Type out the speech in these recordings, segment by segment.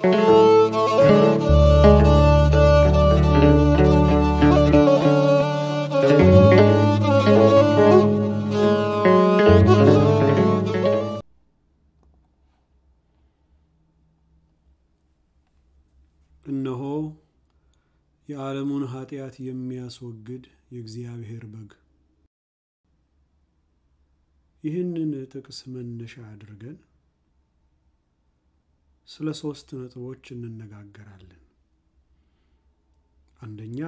እነሆ የዓለሙን ኃጢአት የሚያስወግድ የእግዚአብሔር በግ። ይህንን ጥቅስ መነሻ አድርገን ስለ ሶስት ነጥቦች እንነጋገራለን። አንደኛ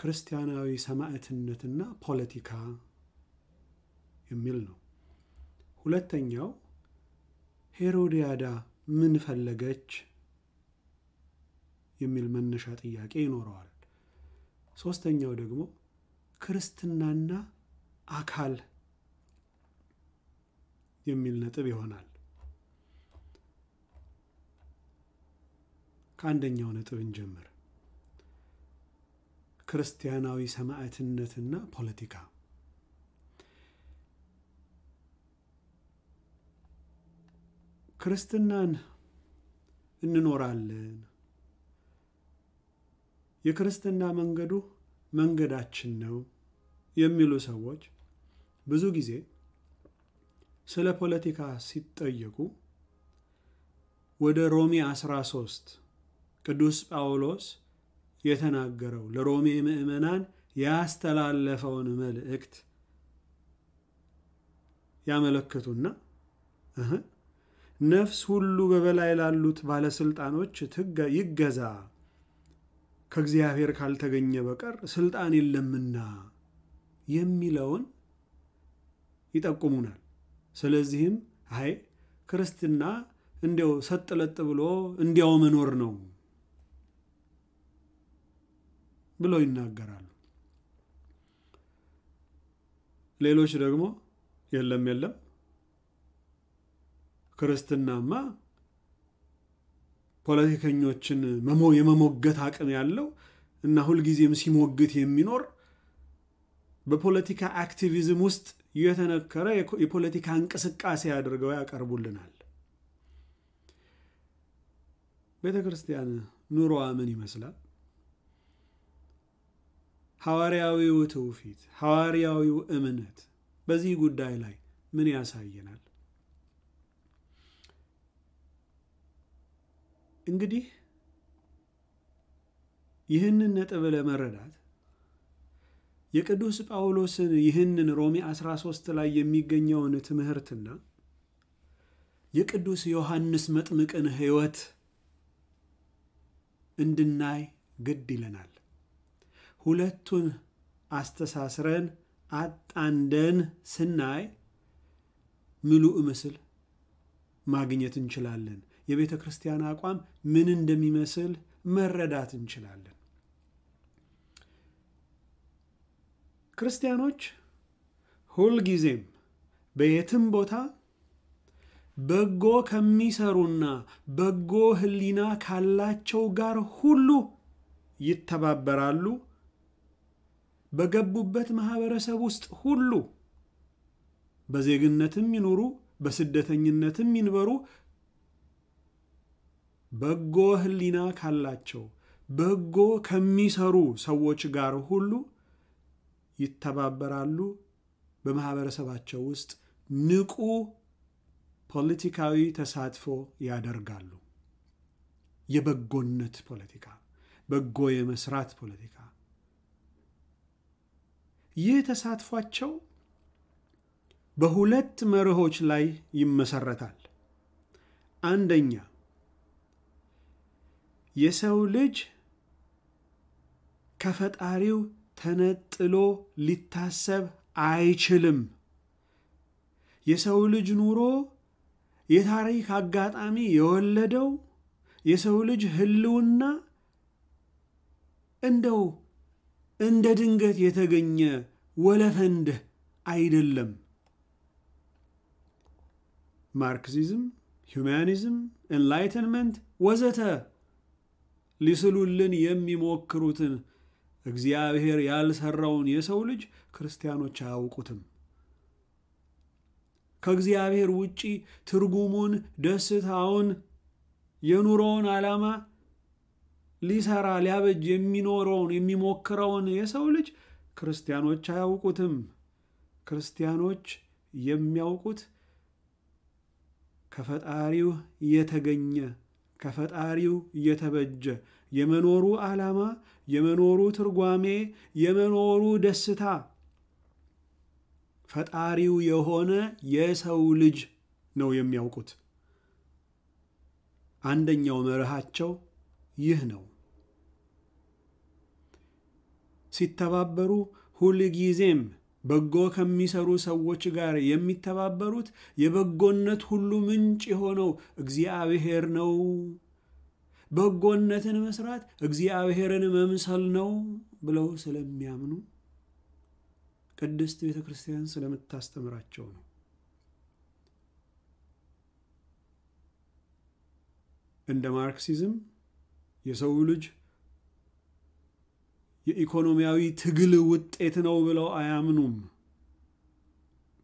ክርስቲያናዊ ሰማዕትነትና ፖለቲካ የሚል ነው። ሁለተኛው ሄሮዲያዳ ምን ፈለገች የሚል መነሻ ጥያቄ ይኖረዋል። ሶስተኛው ደግሞ ክርስትናና አካል የሚል ነጥብ ይሆናል። ከአንደኛው ነጥብ እንጀምር። ክርስቲያናዊ ሰማዕትነትና ፖለቲካ ክርስትናን እንኖራለን። የክርስትና መንገዱ መንገዳችን ነው የሚሉ ሰዎች ብዙ ጊዜ ስለ ፖለቲካ ሲጠየቁ ወደ ሮሜ 13 ቅዱስ ጳውሎስ የተናገረው ለሮሜ ምዕመናን ያስተላለፈውን መልእክት ያመለክቱና ነፍስ ሁሉ በበላይ ላሉት ባለስልጣኖች ይገዛ፣ ከእግዚአብሔር ካልተገኘ በቀር ስልጣን የለምና የሚለውን ይጠቁሙናል። ስለዚህም አይ ክርስትና እንዲያው ሰጥ ለጥ ብሎ እንዲያው መኖር ነው ብለው ይናገራሉ። ሌሎች ደግሞ የለም የለም ክርስትናማ ፖለቲከኞችን የመሞገት አቅም ያለው እና ሁልጊዜም ሲሞግት የሚኖር በፖለቲካ አክቲቪዝም ውስጥ የተነከረ የፖለቲካ እንቅስቃሴ አድርገው ያቀርቡልናል። ቤተ ክርስቲያን ኑሮዋ ምን ይመስላል? ሐዋርያዊው ትውፊት፣ ሐዋርያዊው እምነት በዚህ ጉዳይ ላይ ምን ያሳየናል? እንግዲህ ይህንን ነጥብ ለመረዳት የቅዱስ ጳውሎስን ይህንን ሮሜ 13 ላይ የሚገኘውን ትምህርትና የቅዱስ ዮሐንስ መጥምቅን ሕይወት እንድናይ ግድ ይለናል። ሁለቱን አስተሳስረን አጣንደን ስናይ ምሉእ ምስል ማግኘት እንችላለን። የቤተ ክርስቲያን አቋም ምን እንደሚመስል መረዳት እንችላለን። ክርስቲያኖች ሁልጊዜም በየትም ቦታ በጎ ከሚሰሩና በጎ ሕሊና ካላቸው ጋር ሁሉ ይተባበራሉ፣ በገቡበት ማህበረሰብ ውስጥ ሁሉ በዜግነትም ይኑሩ፣ በስደተኝነትም ይንበሩ በጎ ህሊና ካላቸው በጎ ከሚሰሩ ሰዎች ጋር ሁሉ ይተባበራሉ። በማህበረሰባቸው ውስጥ ንቁ ፖለቲካዊ ተሳትፎ ያደርጋሉ። የበጎነት ፖለቲካ፣ በጎ የመስራት ፖለቲካ ይህ ተሳትፏቸው በሁለት መርሆች ላይ ይመሰረታል። አንደኛ የሰው ልጅ ከፈጣሪው ተነጥሎ ሊታሰብ አይችልም። የሰው ልጅ ኑሮ የታሪክ አጋጣሚ የወለደው የሰው ልጅ ህልውና እንደው እንደ ድንገት የተገኘ ወለፈንድህ አይደለም። ማርክሲዝም፣ ሁማኒዝም፣ ኤንላይትንመንት ወዘተ ሊስሉልን የሚሞክሩትን እግዚአብሔር ያልሰራውን የሰው ልጅ ክርስቲያኖች አያውቁትም። ከእግዚአብሔር ውጪ ትርጉሙን፣ ደስታውን፣ የኑሮውን ዓላማ ሊሰራ ሊያበጅ የሚኖረውን የሚሞክረውን የሰው ልጅ ክርስቲያኖች አያውቁትም። ክርስቲያኖች የሚያውቁት ከፈጣሪው የተገኘ ከፈጣሪው የተበጀ የመኖሩ ዓላማ፣ የመኖሩ ትርጓሜ፣ የመኖሩ ደስታ ፈጣሪው የሆነ የሰው ልጅ ነው የሚያውቁት። አንደኛው መርሃቸው ይህ ነው። ሲተባበሩ ሁልጊዜም በጎ ከሚሰሩ ሰዎች ጋር የሚተባበሩት የበጎነት ሁሉ ምንጭ የሆነው እግዚአብሔር ነው። በጎነትን መስራት እግዚአብሔርን መምሰል ነው ብለው ስለሚያምኑ ቅድስት ቤተ ክርስቲያን ስለምታስተምራቸው ነው። እንደ ማርክሲዝም የሰው ልጅ የኢኮኖሚያዊ ትግል ውጤት ነው ብለው አያምኑም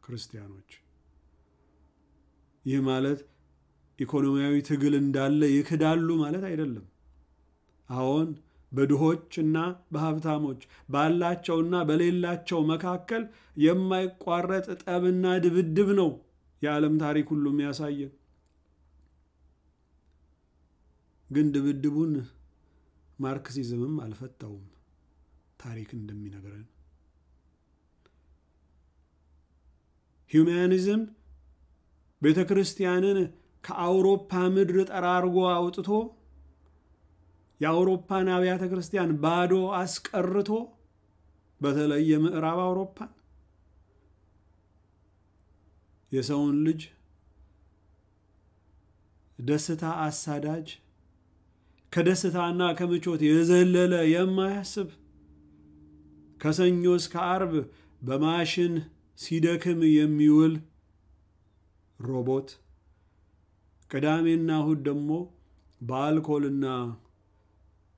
ክርስቲያኖች። ይህ ማለት ኢኮኖሚያዊ ትግል እንዳለ ይክዳሉ ማለት አይደለም። አሁን በድሆችና በሀብታሞች ባላቸውና በሌላቸው መካከል የማይቋረጥ ጠብና ድብድብ ነው የዓለም ታሪክ ሁሉ የሚያሳየን። ግን ድብድቡን ማርክሲዝምም አልፈታውም። ታሪክ እንደሚነግረን ሂውማኒዝም ቤተ ክርስቲያንን ከአውሮፓ ምድር ጠራርጎ አውጥቶ የአውሮፓን አብያተ ክርስቲያን ባዶ አስቀርቶ በተለይ የምዕራብ አውሮፓን የሰውን ልጅ ደስታ አሳዳጅ ከደስታና ከምቾት የዘለለ የማያስብ ከሰኞ እስከ አርብ በማሽን ሲደክም የሚውል ሮቦት፣ ቅዳሜና እሁድ ደግሞ በአልኮልና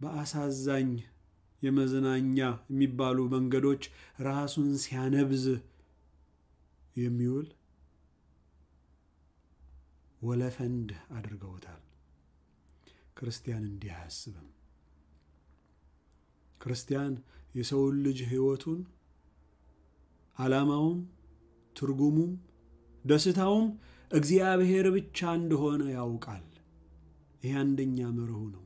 በአሳዛኝ የመዝናኛ የሚባሉ መንገዶች ራሱን ሲያነብዝ የሚውል ወለፈንድ አድርገውታል። ክርስቲያን እንዲህ አያስብም። ክርስቲያን የሰውን ልጅ ህይወቱን፣ ዓላማውም፣ ትርጉሙም፣ ደስታውም እግዚአብሔር ብቻ እንደሆነ ያውቃል። ይህ አንደኛ መርሁ ነው።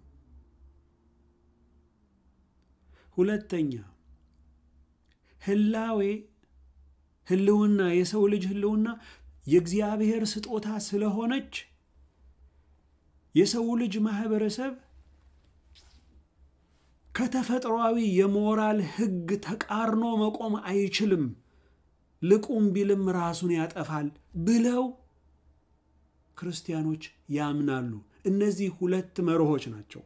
ሁለተኛ ህላዌ ህልውና የሰው ልጅ ህልውና የእግዚአብሔር ስጦታ ስለሆነች የሰው ልጅ ማህበረሰብ ከተፈጥሯዊ የሞራል ሕግ ተቃርኖ መቆም አይችልም፣ ልቁም ቢልም ራሱን ያጠፋል ብለው ክርስቲያኖች ያምናሉ። እነዚህ ሁለት መርሆች ናቸው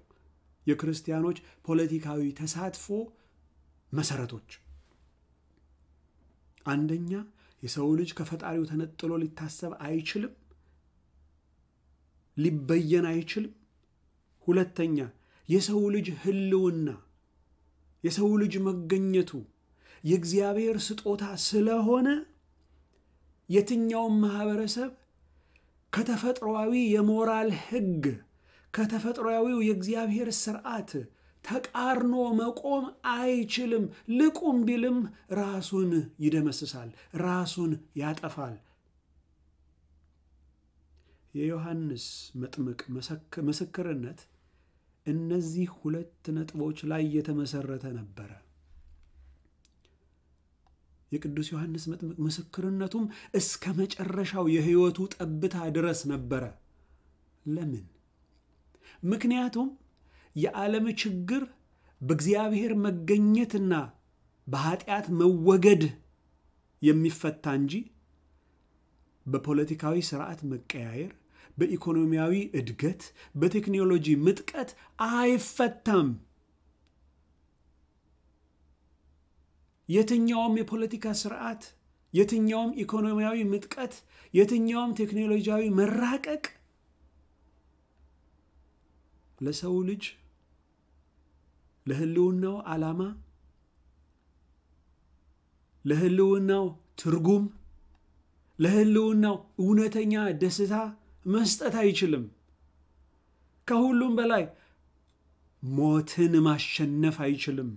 የክርስቲያኖች ፖለቲካዊ ተሳትፎ መሰረቶች። አንደኛ የሰው ልጅ ከፈጣሪው ተነጥሎ ሊታሰብ አይችልም፣ ሊበየን አይችልም። ሁለተኛ የሰው ልጅ ህልውና የሰው ልጅ መገኘቱ የእግዚአብሔር ስጦታ ስለሆነ የትኛውም ማህበረሰብ ከተፈጥሯዊ የሞራል ህግ ከተፈጥሯዊው የእግዚአብሔር ስርዓት ተቃርኖ መቆም አይችልም። ልቁም ቢልም ራሱን ይደመስሳል፣ ራሱን ያጠፋል። የዮሐንስ መጥምቅ ምስክርነት እነዚህ ሁለት ነጥቦች ላይ የተመሰረተ ነበረ። የቅዱስ ዮሐንስ መጥምቅ ምስክርነቱም እስከ መጨረሻው የሕይወቱ ጠብታ ድረስ ነበረ። ለምን? ምክንያቱም የዓለም ችግር በእግዚአብሔር መገኘትና በኃጢአት መወገድ የሚፈታ እንጂ በፖለቲካዊ ስርዓት መቀያየር በኢኮኖሚያዊ እድገት፣ በቴክኖሎጂ ምጥቀት አይፈታም። የትኛውም የፖለቲካ ስርዓት፣ የትኛውም ኢኮኖሚያዊ ምጥቀት፣ የትኛውም ቴክኖሎጂያዊ መራቀቅ ለሰው ልጅ ለህልውናው ዓላማ ለህልውናው ትርጉም ለህልውናው እውነተኛ ደስታ መስጠት አይችልም። ከሁሉም በላይ ሞትን ማሸነፍ አይችልም።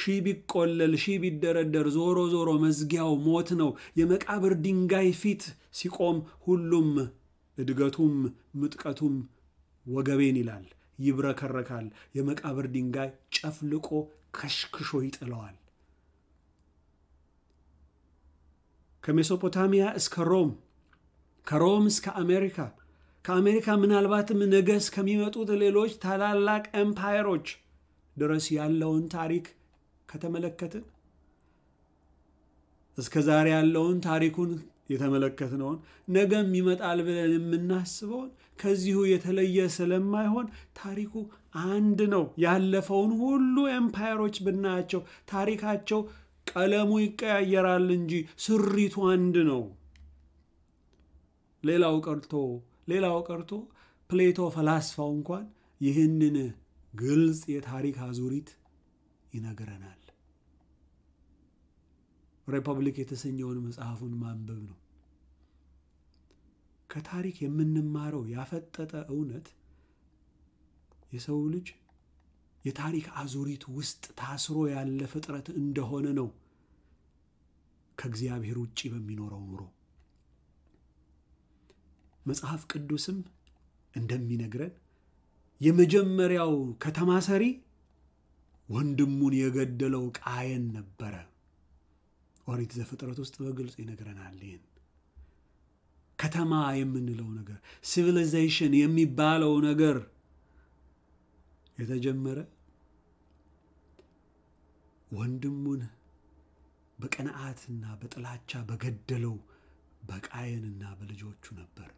ሺህ ቢቆለል ሺህ ቢደረደር ዞሮ ዞሮ መዝጊያው ሞት ነው። የመቃብር ድንጋይ ፊት ሲቆም ሁሉም እድገቱም ምጥቀቱም ወገቤን ይላል፣ ይብረከረካል። የመቃብር ድንጋይ ጨፍልቆ ከሽክሾ ይጥለዋል። ከሜሶፖታሚያ እስከ ሮም ከሮም እስከ አሜሪካ ከአሜሪካ ምናልባትም ነገ እስከሚመጡት ሌሎች ታላላቅ ኤምፓየሮች ድረስ ያለውን ታሪክ ከተመለከትን እስከ ዛሬ ያለውን ታሪኩን የተመለከትነውን ነገም ይመጣል ብለን የምናስበውን ከዚሁ የተለየ ስለማይሆን ታሪኩ አንድ ነው። ያለፈውን ሁሉ ኤምፓየሮች ብናያቸው ታሪካቸው ቀለሙ ይቀያየራል እንጂ ስሪቱ አንድ ነው። ሌላው ቀርቶ ሌላው ቀርቶ ፕሌቶ ፈላስፋው እንኳን ይህንን ግልጽ የታሪክ አዙሪት ይነግረናል። ሪፐብሊክ የተሰኘውን መጽሐፉን ማንበብ ነው። ከታሪክ የምንማረው ያፈጠጠ እውነት የሰው ልጅ የታሪክ አዙሪት ውስጥ ታስሮ ያለ ፍጥረት እንደሆነ ነው። ከእግዚአብሔር ውጭ በሚኖረው ኑሮ መጽሐፍ ቅዱስም እንደሚነግረን የመጀመሪያው ከተማ ሰሪ ወንድሙን የገደለው ቃየን ነበረ። ኦሪት ዘፍጥረት ውስጥ በግልጽ ይነግረናል። ይህን ከተማ የምንለው ነገር ሲቪላይዜሽን የሚባለው ነገር የተጀመረ ወንድሙን በቅንዓትና በጥላቻ በገደለው በቃየንና በልጆቹ ነበር።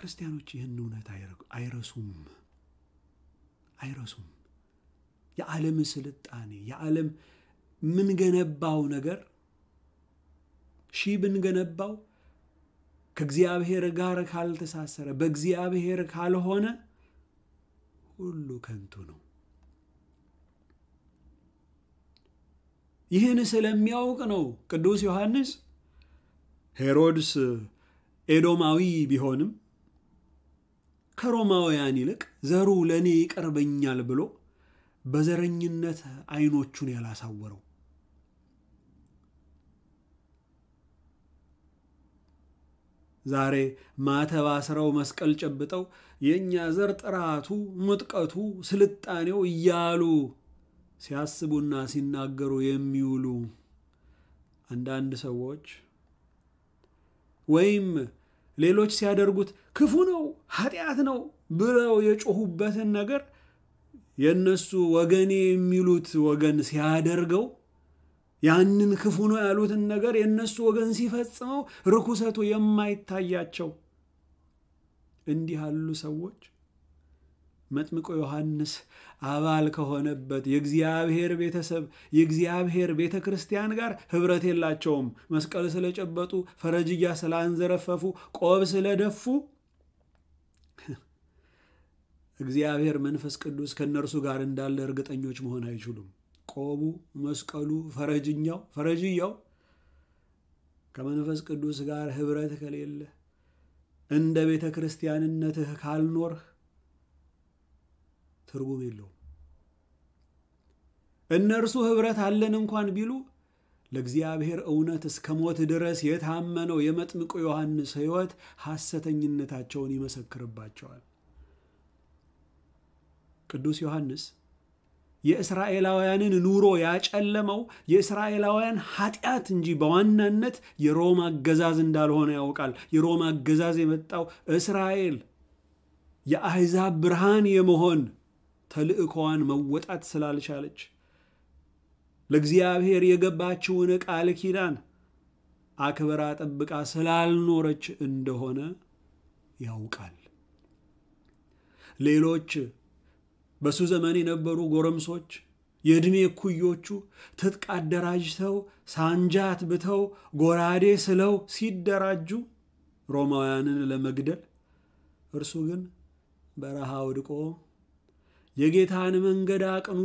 ክርስቲያኖች ይህን እውነት አይረሱም አይረሱም። የዓለም ስልጣኔ የዓለም ምንገነባው ነገር ሺ ብንገነባው ከእግዚአብሔር ጋር ካልተሳሰረ በእግዚአብሔር ካልሆነ ሁሉ ከንቱ ነው። ይህን ስለሚያውቅ ነው ቅዱስ ዮሐንስ ሄሮድስ ኤዶማዊ ቢሆንም ከሮማውያን ይልቅ ዘሩ ለእኔ ይቀርበኛል ብሎ በዘረኝነት አይኖቹን ያላሳወረው ዛሬ ማተብ አስረው መስቀል ጨብጠው የእኛ ዘር ጥራቱ፣ ምጥቀቱ፣ ስልጣኔው እያሉ ሲያስቡና ሲናገሩ የሚውሉ አንዳንድ ሰዎች ወይም ሌሎች ሲያደርጉት ክፉ ነው፣ ኃጢአት ነው ብለው የጮሁበትን ነገር የእነሱ ወገኔ የሚሉት ወገን ሲያደርገው ያንን ክፉ ነው ያሉትን ነገር የእነሱ ወገን ሲፈጽመው ርኩሰቱ የማይታያቸው እንዲህ ያሉ ሰዎች መጥምቆ ዮሐንስ አባል ከሆነበት የእግዚአብሔር ቤተሰብ የእግዚአብሔር ቤተ ክርስቲያን ጋር ህብረት የላቸውም። መስቀል ስለጨበጡ፣ ፈረጅያ ስላንዘረፈፉ፣ ቆብ ስለደፉ እግዚአብሔር መንፈስ ቅዱስ ከእነርሱ ጋር እንዳለ እርግጠኞች መሆን አይችሉም። ቆቡ፣ መስቀሉ፣ ፈረጅኛው ፈረጅያው ከመንፈስ ቅዱስ ጋር ህብረት ከሌለ እንደ ቤተ ክርስቲያንነትህ ካልኖርህ ትርጉም የለውም። እነርሱ ኅብረት አለን እንኳን ቢሉ ለእግዚአብሔር እውነት እስከ ሞት ድረስ የታመነው የመጥምቁ ዮሐንስ ሕይወት ሐሰተኝነታቸውን ይመሰክርባቸዋል። ቅዱስ ዮሐንስ የእስራኤላውያንን ኑሮ ያጨለመው የእስራኤላውያን ኃጢአት እንጂ በዋናነት የሮም አገዛዝ እንዳልሆነ ያውቃል። የሮም አገዛዝ የመጣው እስራኤል የአሕዛብ ብርሃን የመሆን ተልእኮዋን መወጣት ስላልቻለች ለእግዚአብሔር የገባችውን ቃል ኪዳን አክብራ ጠብቃ ስላልኖረች እንደሆነ ያውቃል። ሌሎች በሱ ዘመን የነበሩ ጎረምሶች የዕድሜ እኩዮቹ ትጥቅ አደራጅተው ሳንጃት ብተው ጎራዴ ስለው ሲደራጁ ሮማውያንን ለመግደል እርሱ ግን በረሃ ወድቆ የጌታን መንገድ አቅኑ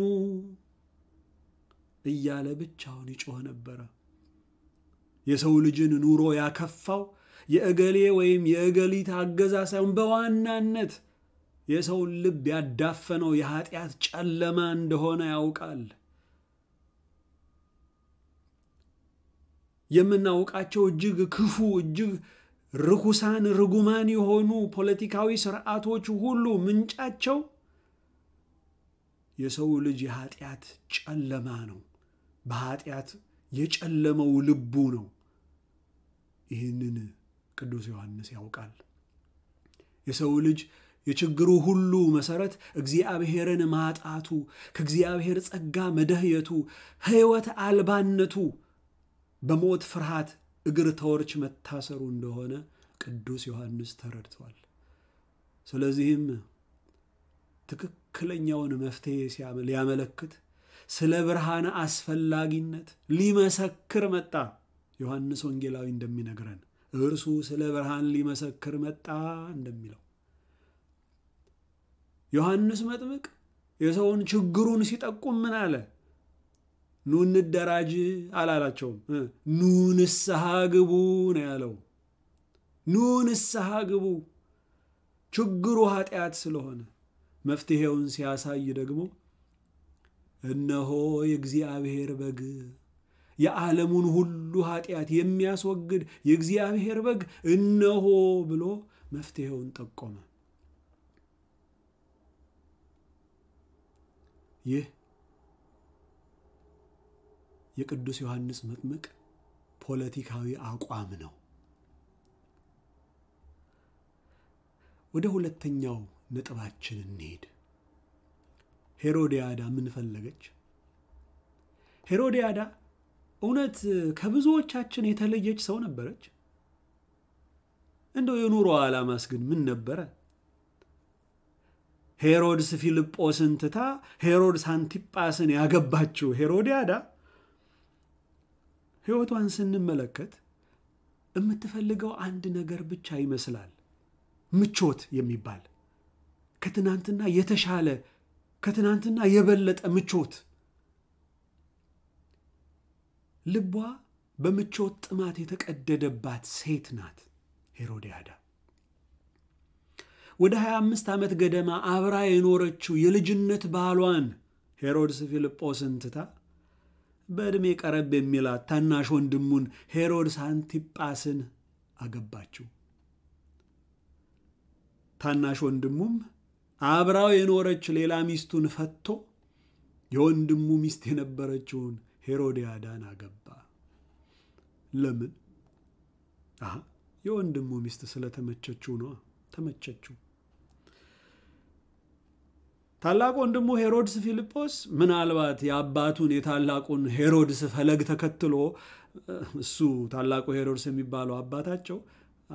እያለ ብቻውን ይጮህ ነበረ። የሰው ልጅን ኑሮ ያከፋው የእገሌ ወይም የእገሊት አገዛ ሳይሆን በዋናነት የሰውን ልብ ያዳፈነው የኃጢአት ጨለማ እንደሆነ ያውቃል። የምናውቃቸው እጅግ ክፉ እጅግ ርኩሳን ርጉማን የሆኑ ፖለቲካዊ ስርዓቶች ሁሉ ምንጫቸው የሰው ልጅ የኃጢአት ጨለማ ነው። በኃጢአት የጨለመው ልቡ ነው። ይህንን ቅዱስ ዮሐንስ ያውቃል። የሰው ልጅ የችግሩ ሁሉ መሰረት እግዚአብሔርን ማጣቱ፣ ከእግዚአብሔር ጸጋ መደህየቱ፣ ሕይወት አልባነቱ፣ በሞት ፍርሃት እግር ተወርች መታሰሩ እንደሆነ ቅዱስ ዮሐንስ ተረድቷል። ስለዚህም ትክክል ትክክለኛውን መፍትሄ ሊያመለክት ስለ ብርሃን አስፈላጊነት ሊመሰክር መጣ። ዮሐንስ ወንጌላዊ እንደሚነግረን እርሱ ስለ ብርሃን ሊመሰክር መጣ እንደሚለው ዮሐንስ መጥምቅ የሰውን ችግሩን ሲጠቁም ምን አለ? ኑ እንደራጅ አላላቸውም። ኑ ንስሐ ግቡ ነው ያለው። ኑ ንስሐ ግቡ ችግሩ ኃጢአት ስለሆነ መፍትሄውን ሲያሳይ ደግሞ እነሆ የእግዚአብሔር በግ የዓለሙን ሁሉ ኃጢአት የሚያስወግድ የእግዚአብሔር በግ እነሆ ብሎ መፍትሄውን ጠቆመ። ይህ የቅዱስ ዮሐንስ መጥምቅ ፖለቲካዊ አቋም ነው። ወደ ሁለተኛው ነጥባችን እንሄድ። ሄሮዲያዳ ምን ፈለገች? ሄሮዲያዳ እውነት ከብዙዎቻችን የተለየች ሰው ነበረች? እንደው የኑሮ ዓላማስ ግን ምን ነበረ? ሄሮድስ ፊልጶስን ትታ ሄሮድስ አንቲጳስን ያገባችው ሄሮዲያዳ ሕይወቷን ስንመለከት የምትፈልገው አንድ ነገር ብቻ ይመስላል፣ ምቾት የሚባል ከትናንትና የተሻለ ከትናንትና የበለጠ ምቾት ልቧ በምቾት ጥማት የተቀደደባት ሴት ናት ሄሮዲያዳ። ወደ 25 ዓመት ገደማ አብራ የኖረችው የልጅነት ባሏን ሄሮድስ ፊልጶስን ትታ በዕድሜ ቀረብ የሚላት ታናሽ ወንድሙን ሄሮድስ አንቲጳስን አገባችው። ታናሽ ወንድሙም አብራው የኖረች ሌላ ሚስቱን ፈቶ የወንድሙ ሚስት የነበረችውን ሄሮዲያዳን አገባ። ለምን? አሀ የወንድሙ ሚስት ስለተመቸችው ነዋ። ተመቸችው። ታላቅ ወንድሙ ሄሮድስ ፊልጶስ ምናልባት የአባቱን የታላቁን ሄሮድስ ፈለግ ተከትሎ እሱ ታላቁ ሄሮድስ የሚባለው አባታቸው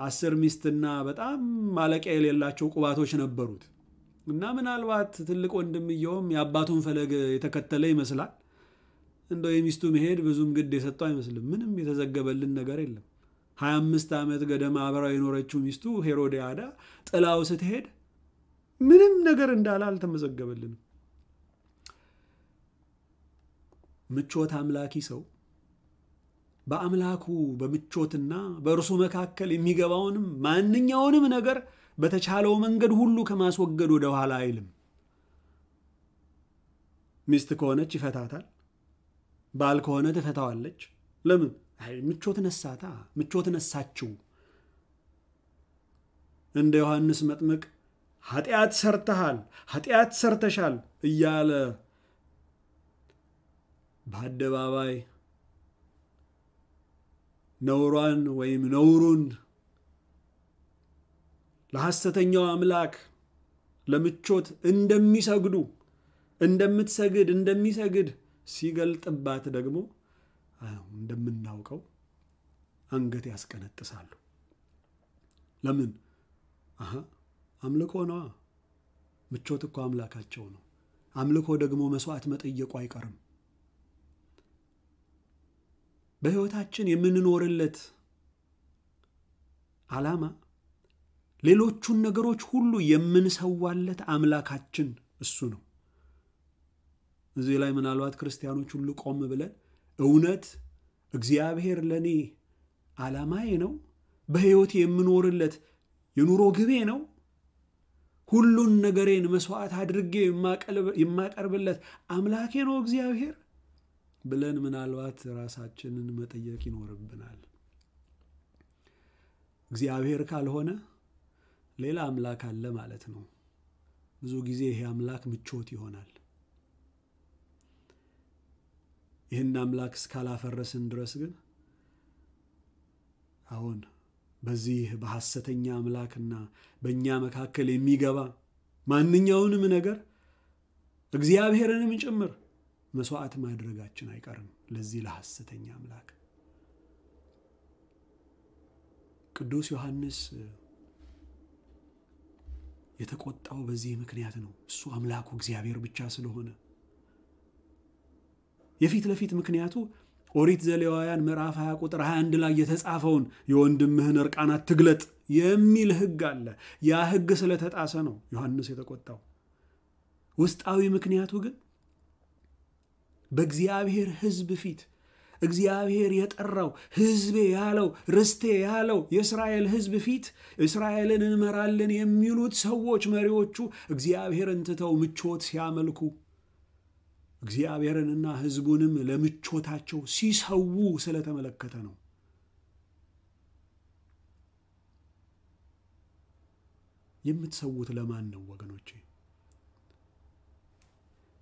አስር ሚስትና በጣም ማለቂያ የሌላቸው ቁባቶች ነበሩት። እና ምናልባት ትልቅ ወንድምየውም የአባቱን ፈለግ የተከተለ ይመስላል። እንደው የሚስቱ መሄድ ብዙም ግድ የሰጠው አይመስልም። ምንም የተዘገበልን ነገር የለም። 25 ዓመት ገደማ አብራው የኖረችው ሚስቱ ሄሮዲያዳ ጥላው ስትሄድ ምንም ነገር እንዳለ አልተመዘገበልንም። ምቾት አምላኪ ሰው በአምላኩ በምቾትና በእርሱ መካከል የሚገባውንም ማንኛውንም ነገር በተቻለው መንገድ ሁሉ ከማስወገድ ወደ ኋላ አይልም። ሚስት ከሆነች ይፈታታል። ባል ከሆነ ትፈታዋለች። ለምን? ምቾት ነሳታ፣ ምቾት ነሳችው። እንደ ዮሐንስ መጥምቅ ኃጢአት ሰርተሃል፣ ኃጢአት ሰርተሻል እያለ በአደባባይ ነውሯን ወይም ነውሩን ለሐሰተኛው አምላክ ለምቾት እንደሚሰግዱ እንደምትሰግድ እንደሚሰግድ ሲገልጥባት ደግሞ እንደምናውቀው አንገት ያስቀነጥሳሉ። ለምን? አምልኮ ነዋ። ምቾት እኮ አምላካቸው ነው። አምልኮ ደግሞ መስዋዕት መጠየቁ አይቀርም። በሕይወታችን የምንኖርለት ዓላማ ሌሎቹን ነገሮች ሁሉ የምንሰዋለት አምላካችን እሱ ነው። እዚህ ላይ ምናልባት ክርስቲያኖች ሁሉ ቆም ብለን እውነት እግዚአብሔር ለእኔ ዓላማዬ ነው፣ በሕይወት የምኖርለት የኑሮ ግቤ ነው፣ ሁሉን ነገሬን መስዋዕት አድርጌ የማቀርብለት አምላኬ ነው እግዚአብሔር ብለን ምናልባት ራሳችንን መጠየቅ ይኖርብናል። እግዚአብሔር ካልሆነ ሌላ አምላክ አለ ማለት ነው። ብዙ ጊዜ ይሄ አምላክ ምቾት ይሆናል። ይህን አምላክ እስካላፈረስን ድረስ ግን አሁን በዚህ በሐሰተኛ አምላክና በእኛ መካከል የሚገባ ማንኛውንም ነገር እግዚአብሔርንም ጭምር መስዋዕት ማድረጋችን አይቀርም ለዚህ ለሐሰተኛ አምላክ ቅዱስ ዮሐንስ የተቆጣው በዚህ ምክንያት ነው። እሱ አምላኩ እግዚአብሔር ብቻ ስለሆነ የፊት ለፊት ምክንያቱ ኦሪት ዘሌዋውያን ምዕራፍ 20 ቁጥር 21 ላይ የተጻፈውን የወንድምህን እርቃን አትግለጥ የሚል ህግ አለ። ያ ህግ ስለተጣሰ ነው ዮሐንስ የተቆጣው። ውስጣዊ ምክንያቱ ግን በእግዚአብሔር ህዝብ ፊት እግዚአብሔር የጠራው ሕዝቤ ያለው ርስቴ ያለው የእስራኤል ሕዝብ ፊት እስራኤልን እንመራለን የሚሉት ሰዎች መሪዎቹ እግዚአብሔርን ትተው ምቾት ሲያመልኩ እግዚአብሔርንና ሕዝቡንም ለምቾታቸው ሲሰዉ ስለተመለከተ ነው። የምትሰዉት ለማን ነው ወገኖቼ?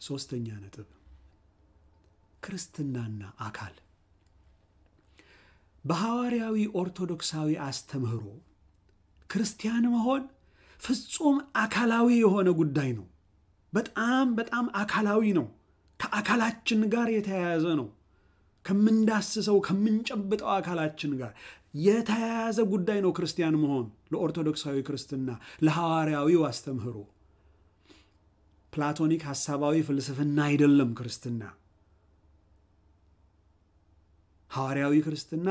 ሶስተኛ ነጥብ ክርስትናና አካል በሐዋርያዊ ኦርቶዶክሳዊ አስተምህሮ ክርስቲያን መሆን ፍጹም አካላዊ የሆነ ጉዳይ ነው። በጣም በጣም አካላዊ ነው። ከአካላችን ጋር የተያያዘ ነው። ከምንዳስሰው ከምንጨብጠው አካላችን ጋር የተያያዘ ጉዳይ ነው። ክርስቲያን መሆን ለኦርቶዶክሳዊ ክርስትና፣ ለሐዋርያዊው አስተምህሮ ፕላቶኒክ ሐሳባዊ ፍልስፍና አይደለም ክርስትና። ሐዋርያዊ ክርስትና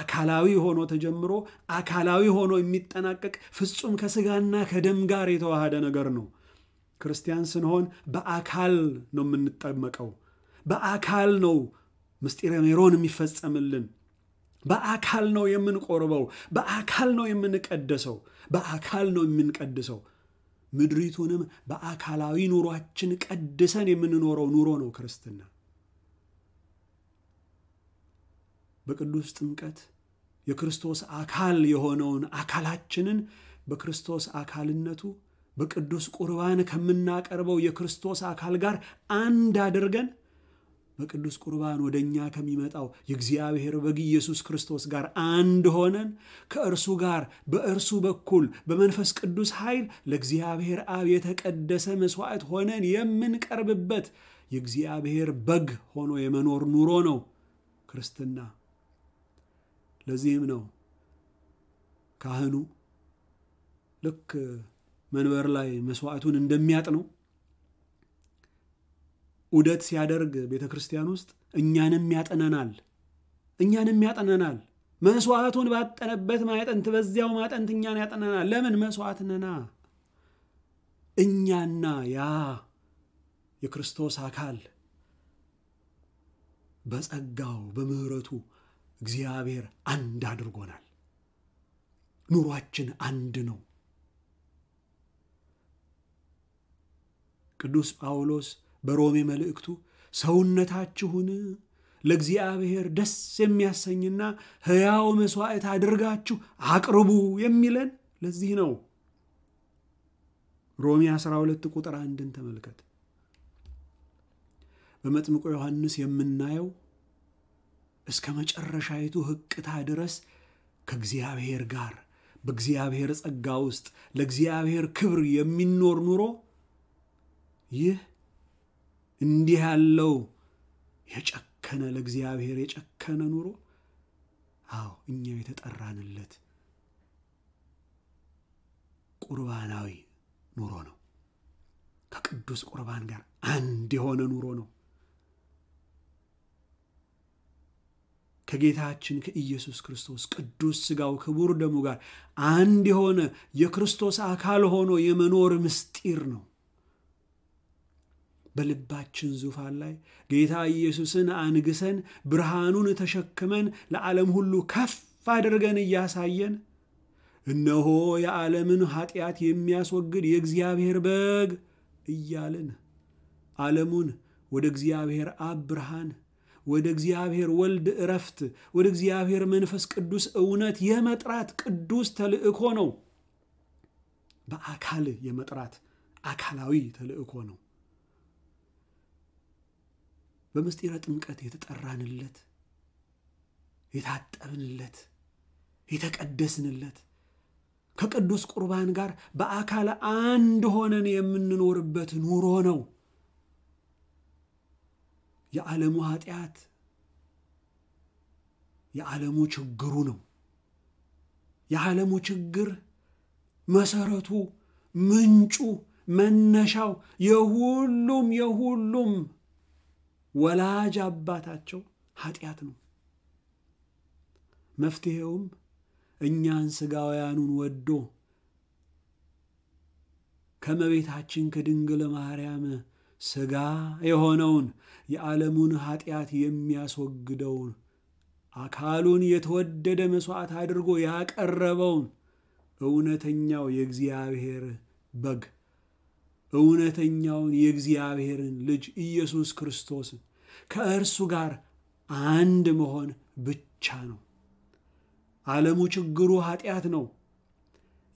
አካላዊ ሆኖ ተጀምሮ አካላዊ ሆኖ የሚጠናቀቅ ፍጹም ከስጋና ከደም ጋር የተዋሃደ ነገር ነው። ክርስቲያን ስንሆን በአካል ነው የምንጠመቀው። በአካል ነው ምስጢረ ሜሮን የሚፈጸምልን። በአካል ነው የምንቆርበው። በአካል ነው የምንቀደሰው። በአካል ነው የምንቀድሰው። ምድሪቱንም በአካላዊ ኑሯችን ቀድሰን የምንኖረው ኑሮ ነው ክርስትና። በቅዱስ ጥምቀት የክርስቶስ አካል የሆነውን አካላችንን በክርስቶስ አካልነቱ በቅዱስ ቁርባን ከምናቀርበው የክርስቶስ አካል ጋር አንድ አድርገን በቅዱስ ቁርባን ወደ እኛ ከሚመጣው የእግዚአብሔር በግ ኢየሱስ ክርስቶስ ጋር አንድ ሆነን ከእርሱ ጋር በእርሱ በኩል በመንፈስ ቅዱስ ኃይል ለእግዚአብሔር አብ የተቀደሰ መሥዋዕት ሆነን የምንቀርብበት የእግዚአብሔር በግ ሆኖ የመኖር ኑሮ ነው ክርስትና። ለዚህም ነው ካህኑ ልክ መንበር ላይ መስዋዕቱን እንደሚያጥነው ውደት ሲያደርግ ቤተ ክርስቲያን ውስጥ እኛንም ያጠነናል፣ እኛንም ያጠነናል። መስዋዕቱን ባጠነበት ማጠንት በዚያው ማጠንት እኛን ያጠነናል። ለምን መስዋዕት ነና። እኛና ያ የክርስቶስ አካል በጸጋው በምህረቱ። እግዚአብሔር አንድ አድርጎናል። ኑሯችን አንድ ነው። ቅዱስ ጳውሎስ በሮሜ መልእክቱ ሰውነታችሁን ለእግዚአብሔር ደስ የሚያሰኝና ሕያው መሥዋዕት አድርጋችሁ አቅርቡ የሚለን ለዚህ ነው። ሮሜ 12 ቁጥር አንድን ተመልከት። በመጥምቆ ዮሐንስ የምናየው እስከ መጨረሻይቱ ህቅታ ድረስ ከእግዚአብሔር ጋር በእግዚአብሔር ጸጋ ውስጥ ለእግዚአብሔር ክብር የሚኖር ኑሮ ይህ እንዲህ ያለው የጨከነ ለእግዚአብሔር የጨከነ ኑሮ አዎ እኛ የተጠራንለት ቁርባናዊ ኑሮ ነው። ከቅዱስ ቁርባን ጋር አንድ የሆነ ኑሮ ነው። ከጌታችን ከኢየሱስ ክርስቶስ ቅዱስ ስጋው ክቡር ደሙ ጋር አንድ የሆነ የክርስቶስ አካል ሆኖ የመኖር ምስጢር ነው። በልባችን ዙፋን ላይ ጌታ ኢየሱስን አንግሰን ብርሃኑን ተሸክመን ለዓለም ሁሉ ከፍ አድርገን እያሳየን እነሆ የዓለምን ኃጢአት የሚያስወግድ የእግዚአብሔር በግ እያልን ዓለሙን ወደ እግዚአብሔር አብ ብርሃን ወደ እግዚአብሔር ወልድ እረፍት፣ ወደ እግዚአብሔር መንፈስ ቅዱስ እውነት የመጥራት ቅዱስ ተልእኮ ነው። በአካል የመጥራት አካላዊ ተልእኮ ነው። በምስጢረ ጥምቀት የተጠራንለት፣ የታጠብንለት፣ የተቀደስንለት ከቅዱስ ቁርባን ጋር በአካል አንድ ሆነን የምንኖርበት ኑሮ ነው። የዓለሙ ኃጢአት የዓለሙ ችግሩ ነው። የዓለሙ ችግር መሰረቱ፣ ምንጩ፣ መነሻው የሁሉም የሁሉም ወላጅ አባታቸው ኃጢአት ነው። መፍትሔውም እኛን ሥጋውያኑን ወዶ ከመቤታችን ከድንግል ማርያም ሥጋ የሆነውን የዓለሙን ኃጢአት የሚያስወግደውን አካሉን የተወደደ መሥዋዕት አድርጎ ያቀረበውን እውነተኛው የእግዚአብሔር በግ እውነተኛውን የእግዚአብሔርን ልጅ ኢየሱስ ክርስቶስን ከእርሱ ጋር አንድ መሆን ብቻ ነው። ዓለሙ ችግሩ ኃጢአት ነው።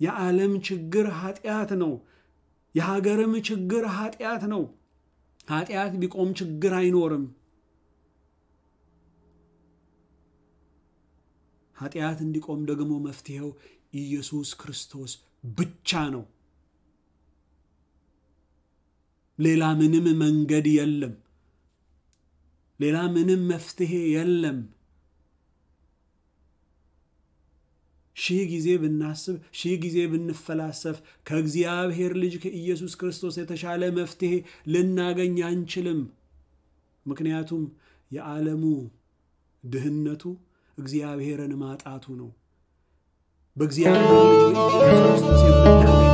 የዓለም ችግር ኃጢአት ነው። የሀገርም ችግር ኃጢአት ነው። ኃጢአት ቢቆም ችግር አይኖርም። ኃጢአት እንዲቆም ደግሞ መፍትሄው ኢየሱስ ክርስቶስ ብቻ ነው። ሌላ ምንም መንገድ የለም። ሌላ ምንም መፍትሄ የለም። ሺህ ጊዜ ብናስብ፣ ሺህ ጊዜ ብንፈላሰፍ ከእግዚአብሔር ልጅ ከኢየሱስ ክርስቶስ የተሻለ መፍትሄ ልናገኝ አንችልም። ምክንያቱም የዓለሙ ድህነቱ እግዚአብሔርን ማጣቱ ነው። በእግዚአብሔር ልጅ በኢየሱስ ክርስቶስ